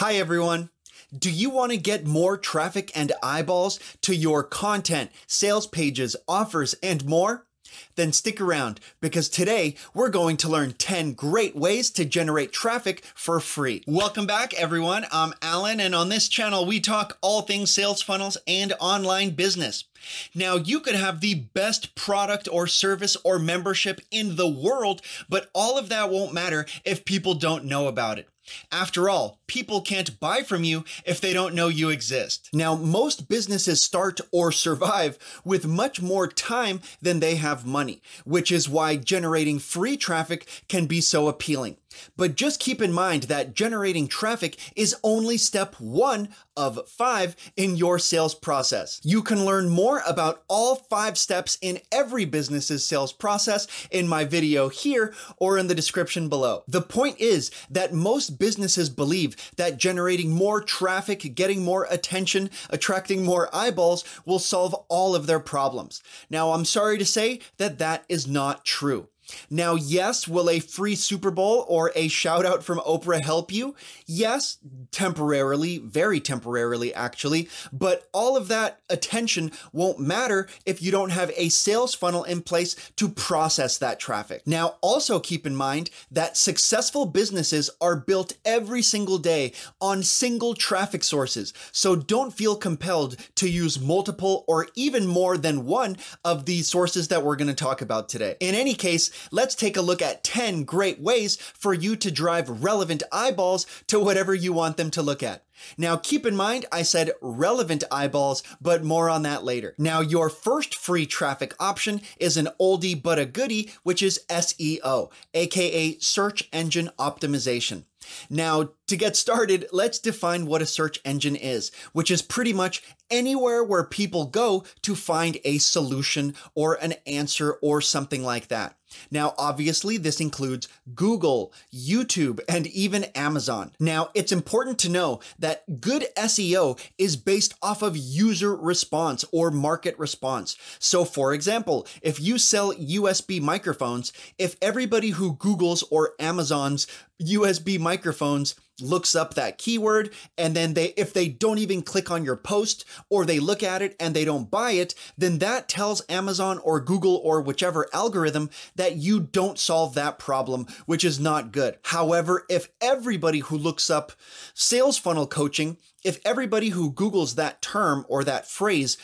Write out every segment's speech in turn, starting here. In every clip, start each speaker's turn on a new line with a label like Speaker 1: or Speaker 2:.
Speaker 1: Hi, everyone. Do you want to get more traffic and eyeballs to your content, sales pages, offers, and more? Then stick around because today we're going to learn 10 great ways to generate traffic for free. Welcome back, everyone. I'm Alan, and on this channel, we talk all things sales funnels and online business. Now, you could have the best product or service or membership in the world, but all of that won't matter if people don't know about it. After all, people can't buy from you if they don't know you exist. Now, most businesses start or survive with much more time than they have money, which is why generating free traffic can be so appealing. But just keep in mind that generating traffic is only step one of five in your sales process. You can learn more about all five steps in every business's sales process in my video here or in the description below. The point is that most businesses believe that generating more traffic, getting more attention, attracting more eyeballs will solve all of their problems. Now, I'm sorry to say that that is not true. Now, yes, will a free Super Bowl or a shout out from Oprah help you? Yes, temporarily, very temporarily, actually, but all of that attention won't matter if you don't have a sales funnel in place to process that traffic. Now, also keep in mind that successful businesses are built every single day on single traffic sources. So don't feel compelled to use multiple or even more than one of the sources that we're going to talk about today. In any case, let's take a look at 10 great ways for you to drive relevant eyeballs to whatever you want them to look at. Now, keep in mind, I said relevant eyeballs, but more on that later. Now, your first free traffic option is an oldie but a goodie, which is SEO, aka search engine optimization. Now, to get started, let's define what a search engine is, which is pretty much anywhere where people go to find a solution or an answer or something like that. Now, obviously, this includes Google, YouTube, and even Amazon. Now, it's important to know that good SEO is based off of user response or market response. So, for example, if you sell USB microphones, if everybody who Googles or Amazons USB microphones looks up that keyword and then they if they don't even click on your post or they look at it and they don't buy it, then that tells Amazon or Google or whichever algorithm that you don't solve that problem, which is not good. However, if everybody who looks up sales funnel coaching, if everybody who googles that term or that phrase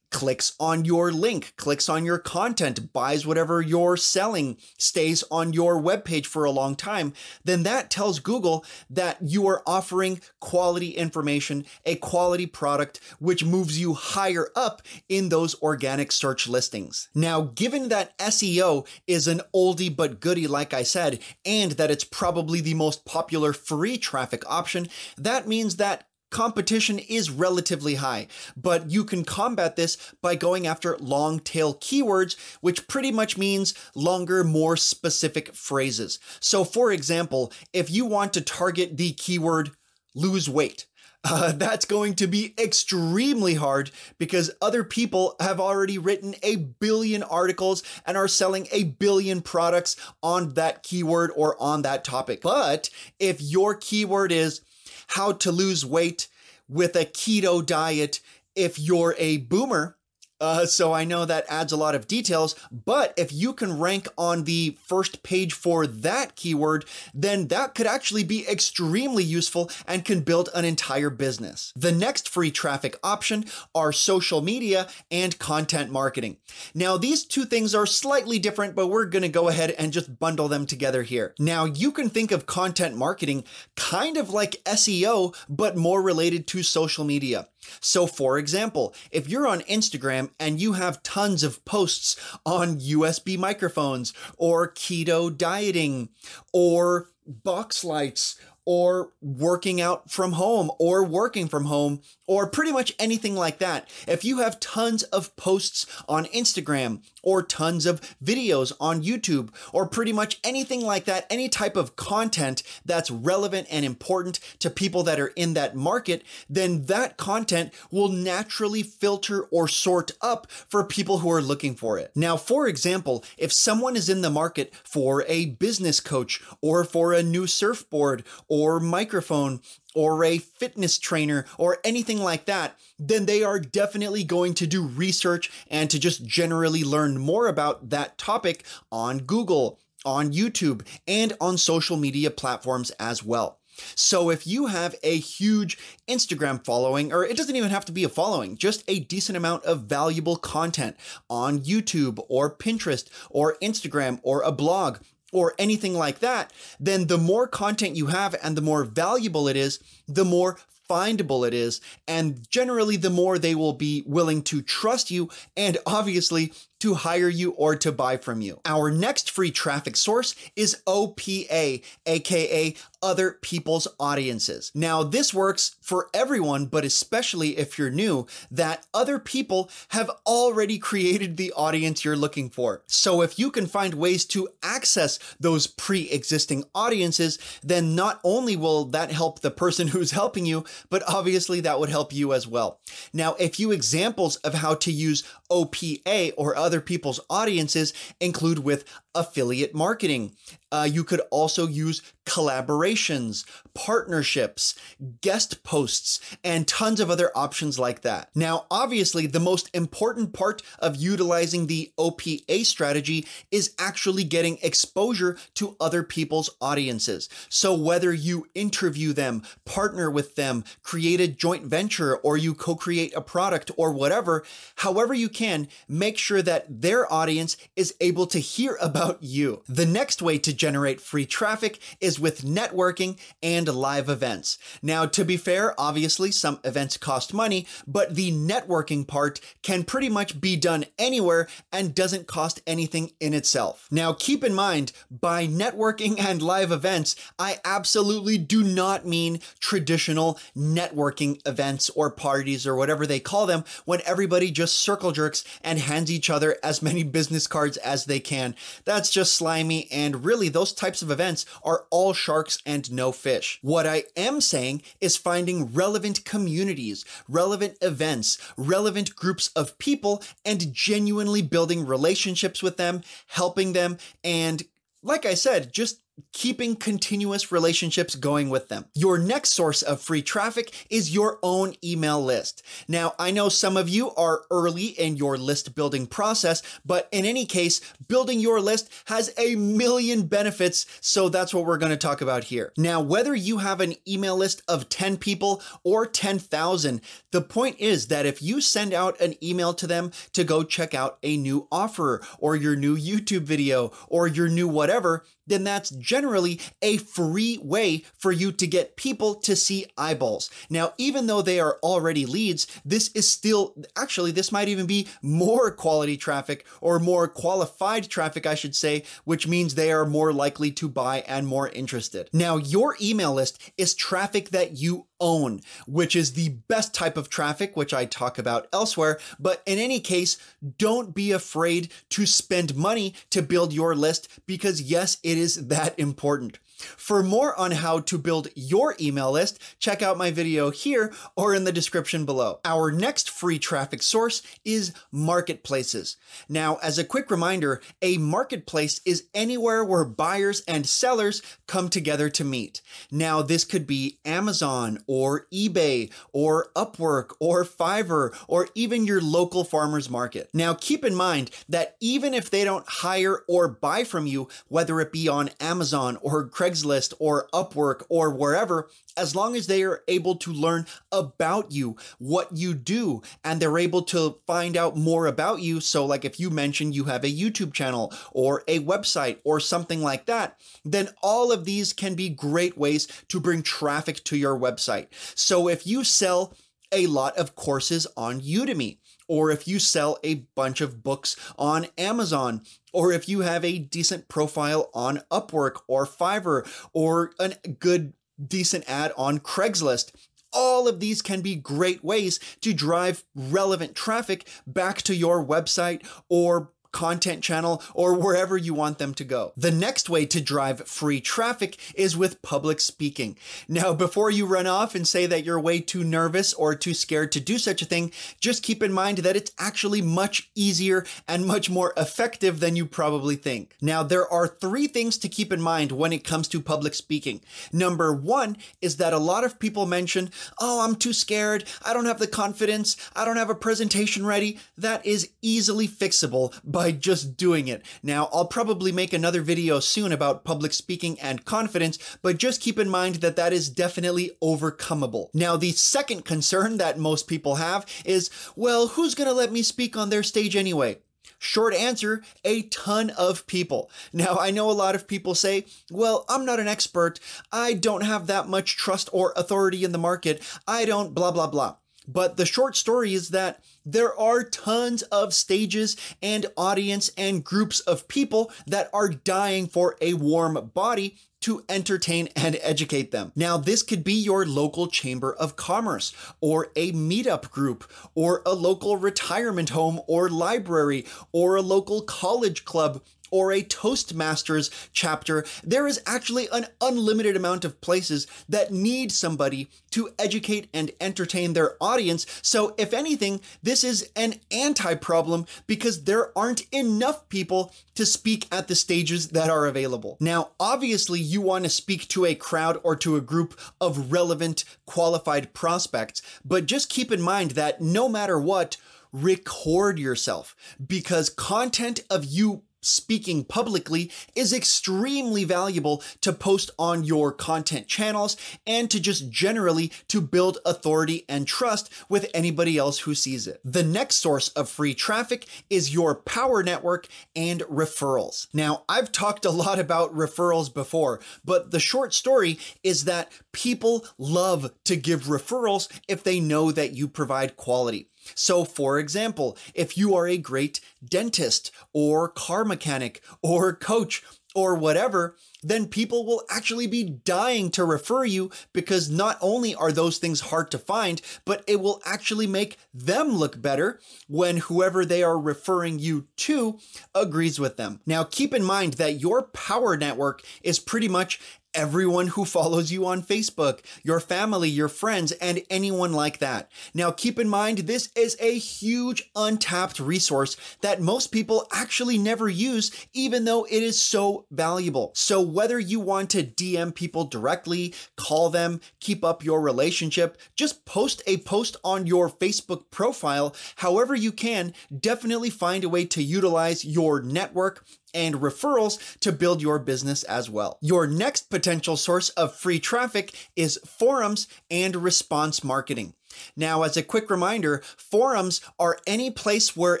Speaker 1: clicks on your link, clicks on your content, buys whatever you're selling, stays on your webpage for a long time, then that tells Google that you are offering quality information, a quality product, which moves you higher up in those organic search listings. Now, given that SEO is an oldie but goodie, like I said, and that it's probably the most popular free traffic option, that means that competition is relatively high, but you can combat this by going after long tail keywords, which pretty much means longer, more specific phrases. So for example, if you want to target the keyword lose weight, uh, that's going to be extremely hard because other people have already written a billion articles and are selling a billion products on that keyword or on that topic. But if your keyword is how to lose weight with a keto diet if you're a boomer uh, so I know that adds a lot of details, but if you can rank on the first page for that keyword, then that could actually be extremely useful and can build an entire business. The next free traffic option are social media and content marketing. Now, these two things are slightly different, but we're going to go ahead and just bundle them together here. Now, you can think of content marketing kind of like SEO, but more related to social media. So, for example, if you're on Instagram and you have tons of posts on USB microphones or keto dieting or box lights or working out from home or working from home or pretty much anything like that. If you have tons of posts on Instagram or tons of videos on YouTube or pretty much anything like that, any type of content that's relevant and important to people that are in that market, then that content will naturally filter or sort up for people who are looking for it. Now, for example, if someone is in the market for a business coach or for a new surfboard or microphone or a fitness trainer or anything like that, then they are definitely going to do research and to just generally learn more about that topic on Google, on YouTube, and on social media platforms as well. So if you have a huge Instagram following, or it doesn't even have to be a following, just a decent amount of valuable content on YouTube or Pinterest or Instagram or a blog or anything like that, then the more content you have and the more valuable it is, the more findable it is. And generally, the more they will be willing to trust you and obviously to hire you or to buy from you. Our next free traffic source is OPA, aka other people's audiences. Now, this works for everyone, but especially if you're new, that other people have already created the audience you're looking for. So if you can find ways to access those pre-existing audiences, then not only will that help the person who's helping you, but obviously that would help you as well. Now, a few examples of how to use OPA or other people's audiences include with affiliate marketing. Uh, you could also use collaborations, partnerships, guest posts, and tons of other options like that. Now, obviously, the most important part of utilizing the OPA strategy is actually getting exposure to other people's audiences. So whether you interview them, partner with them, create a joint venture, or you co-create a product or whatever, however you can, make sure that their audience is able to hear about you. The next way to generate free traffic is is with networking and live events. Now, to be fair, obviously some events cost money, but the networking part can pretty much be done anywhere and doesn't cost anything in itself. Now, keep in mind, by networking and live events, I absolutely do not mean traditional networking events or parties or whatever they call them when everybody just circle jerks and hands each other as many business cards as they can. That's just slimy, and really, those types of events are all all sharks and no fish. What I am saying is finding relevant communities, relevant events, relevant groups of people, and genuinely building relationships with them, helping them, and like I said, just keeping continuous relationships going with them. Your next source of free traffic is your own email list. Now, I know some of you are early in your list building process, but in any case, building your list has a million benefits. So that's what we're going to talk about here. Now, whether you have an email list of 10 people or 10,000, the point is that if you send out an email to them to go check out a new offer or your new YouTube video or your new whatever, then that's generally a free way for you to get people to see eyeballs. Now, even though they are already leads, this is still, actually, this might even be more quality traffic or more qualified traffic, I should say, which means they are more likely to buy and more interested. Now, your email list is traffic that you own, which is the best type of traffic, which I talk about elsewhere. But in any case, don't be afraid to spend money to build your list because yes, it is that important. For more on how to build your email list, check out my video here or in the description below. Our next free traffic source is marketplaces. Now, as a quick reminder, a marketplace is anywhere where buyers and sellers come together to meet. Now, this could be Amazon or eBay or Upwork or Fiverr or even your local farmer's market. Now, keep in mind that even if they don't hire or buy from you, whether it be on Amazon or Craigslist, Craigslist or Upwork or wherever, as long as they are able to learn about you, what you do, and they're able to find out more about you. So, like if you mention you have a YouTube channel or a website or something like that, then all of these can be great ways to bring traffic to your website. So, if you sell a lot of courses on Udemy or if you sell a bunch of books on Amazon, or if you have a decent profile on Upwork or Fiverr, or a good, decent ad on Craigslist. All of these can be great ways to drive relevant traffic back to your website or content channel, or wherever you want them to go. The next way to drive free traffic is with public speaking. Now, before you run off and say that you're way too nervous or too scared to do such a thing, just keep in mind that it's actually much easier and much more effective than you probably think. Now, there are three things to keep in mind when it comes to public speaking. Number one is that a lot of people mention, oh, I'm too scared. I don't have the confidence. I don't have a presentation ready. That is easily fixable by by just doing it. Now, I'll probably make another video soon about public speaking and confidence, but just keep in mind that that is definitely overcomable. Now, the second concern that most people have is, well, who's gonna let me speak on their stage anyway? Short answer, a ton of people. Now, I know a lot of people say, well, I'm not an expert. I don't have that much trust or authority in the market. I don't blah, blah, blah. But the short story is that there are tons of stages and audience and groups of people that are dying for a warm body to entertain and educate them. Now, this could be your local chamber of commerce or a meetup group or a local retirement home or library or a local college club or a Toastmasters chapter, there is actually an unlimited amount of places that need somebody to educate and entertain their audience. So, if anything, this is an anti problem because there aren't enough people to speak at the stages that are available. Now, obviously, you want to speak to a crowd or to a group of relevant, qualified prospects, but just keep in mind that no matter what, record yourself because content of you speaking publicly is extremely valuable to post on your content channels and to just generally to build authority and trust with anybody else who sees it. The next source of free traffic is your power network and referrals. Now, I've talked a lot about referrals before, but the short story is that people love to give referrals if they know that you provide quality. So, for example, if you are a great dentist or car mechanic or coach or whatever, then people will actually be dying to refer you because not only are those things hard to find, but it will actually make them look better when whoever they are referring you to agrees with them. Now, keep in mind that your power network is pretty much everyone who follows you on Facebook, your family, your friends, and anyone like that. Now, keep in mind, this is a huge untapped resource that most people actually never use, even though it is so valuable. So whether you want to DM people directly, call them, keep up your relationship, just post a post on your Facebook profile, however you can, definitely find a way to utilize your network and referrals to build your business as well. Your next potential source of free traffic is forums and response marketing. Now, as a quick reminder, forums are any place where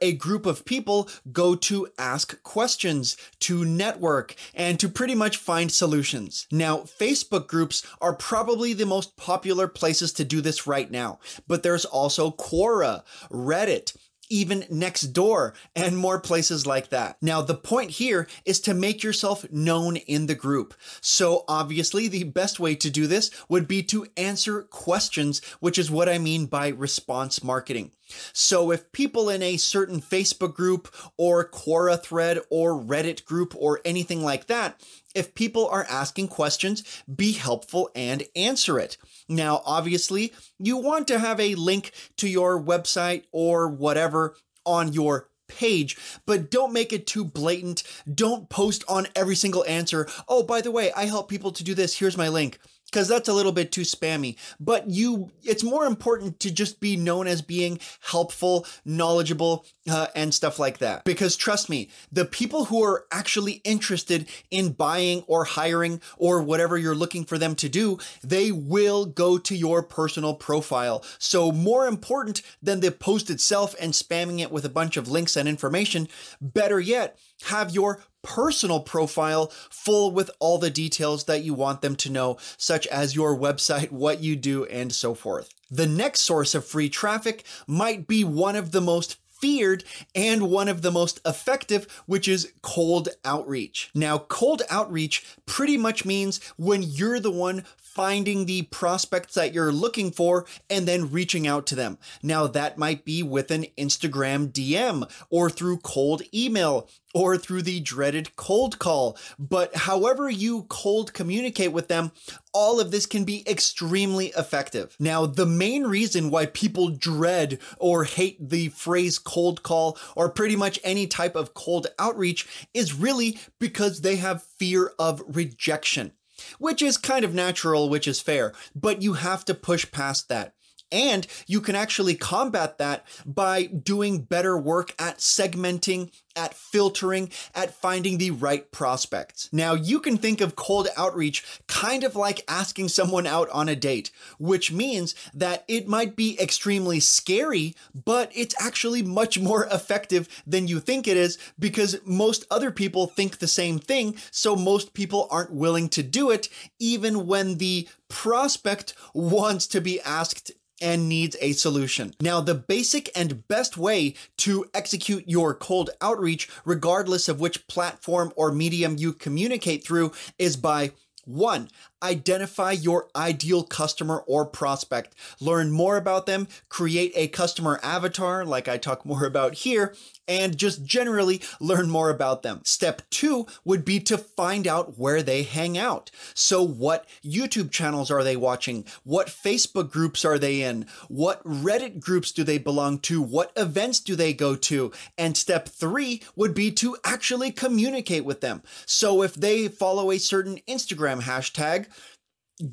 Speaker 1: a group of people go to ask questions, to network, and to pretty much find solutions. Now, Facebook groups are probably the most popular places to do this right now, but there's also Quora, Reddit, even next door and more places like that. Now, the point here is to make yourself known in the group. So obviously the best way to do this would be to answer questions, which is what I mean by response marketing. So if people in a certain Facebook group or Quora thread or Reddit group or anything like that, if people are asking questions, be helpful and answer it. Now, obviously, you want to have a link to your website or whatever on your page, but don't make it too blatant. Don't post on every single answer. Oh, by the way, I help people to do this. Here's my link because that's a little bit too spammy. But you, it's more important to just be known as being helpful, knowledgeable, uh, and stuff like that. Because trust me, the people who are actually interested in buying or hiring or whatever you're looking for them to do, they will go to your personal profile. So more important than the post itself and spamming it with a bunch of links and information, better yet, have your personal profile full with all the details that you want them to know, such as your website, what you do, and so forth. The next source of free traffic might be one of the most feared and one of the most effective, which is cold outreach. Now, cold outreach pretty much means when you're the one finding the prospects that you're looking for and then reaching out to them. Now, that might be with an Instagram DM or through cold email or through the dreaded cold call. But however you cold communicate with them, all of this can be extremely effective. Now, the main reason why people dread or hate the phrase cold call or pretty much any type of cold outreach is really because they have fear of rejection which is kind of natural, which is fair, but you have to push past that. And you can actually combat that by doing better work at segmenting, at filtering, at finding the right prospects. Now, you can think of cold outreach kind of like asking someone out on a date, which means that it might be extremely scary, but it's actually much more effective than you think it is because most other people think the same thing. So most people aren't willing to do it, even when the prospect wants to be asked and needs a solution. Now, the basic and best way to execute your cold outreach, regardless of which platform or medium you communicate through, is by one, Identify your ideal customer or prospect. Learn more about them, create a customer avatar, like I talk more about here, and just generally learn more about them. Step two would be to find out where they hang out. So, what YouTube channels are they watching? What Facebook groups are they in? What Reddit groups do they belong to? What events do they go to? And step three would be to actually communicate with them. So, if they follow a certain Instagram hashtag,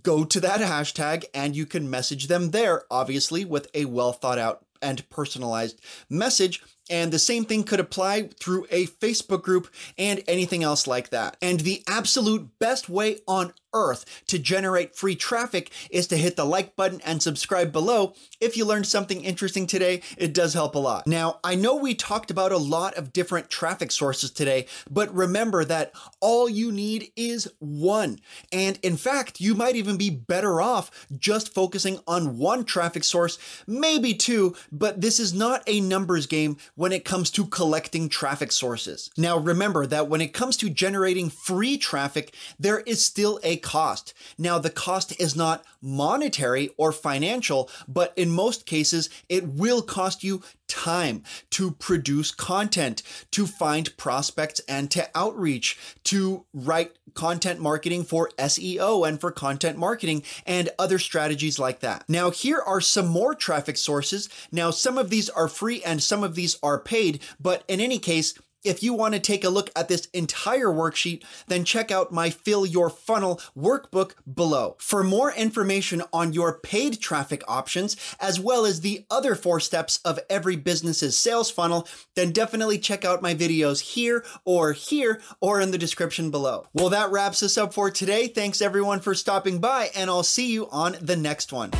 Speaker 1: go to that hashtag and you can message them there, obviously, with a well thought out and personalized message and the same thing could apply through a Facebook group and anything else like that. And the absolute best way on earth to generate free traffic is to hit the like button and subscribe below. If you learned something interesting today, it does help a lot. Now, I know we talked about a lot of different traffic sources today, but remember that all you need is one. And in fact, you might even be better off just focusing on one traffic source, maybe two, but this is not a numbers game when it comes to collecting traffic sources. Now, remember that when it comes to generating free traffic, there is still a cost. Now, the cost is not monetary or financial, but in most cases, it will cost you time to produce content, to find prospects and to outreach, to write content marketing for SEO and for content marketing and other strategies like that. Now, here are some more traffic sources. Now, some of these are free and some of these are paid, but in any case, if you want to take a look at this entire worksheet, then check out my Fill Your Funnel workbook below. For more information on your paid traffic options, as well as the other four steps of every business's sales funnel, then definitely check out my videos here or here or in the description below. Well, that wraps us up for today. Thanks everyone for stopping by and I'll see you on the next one.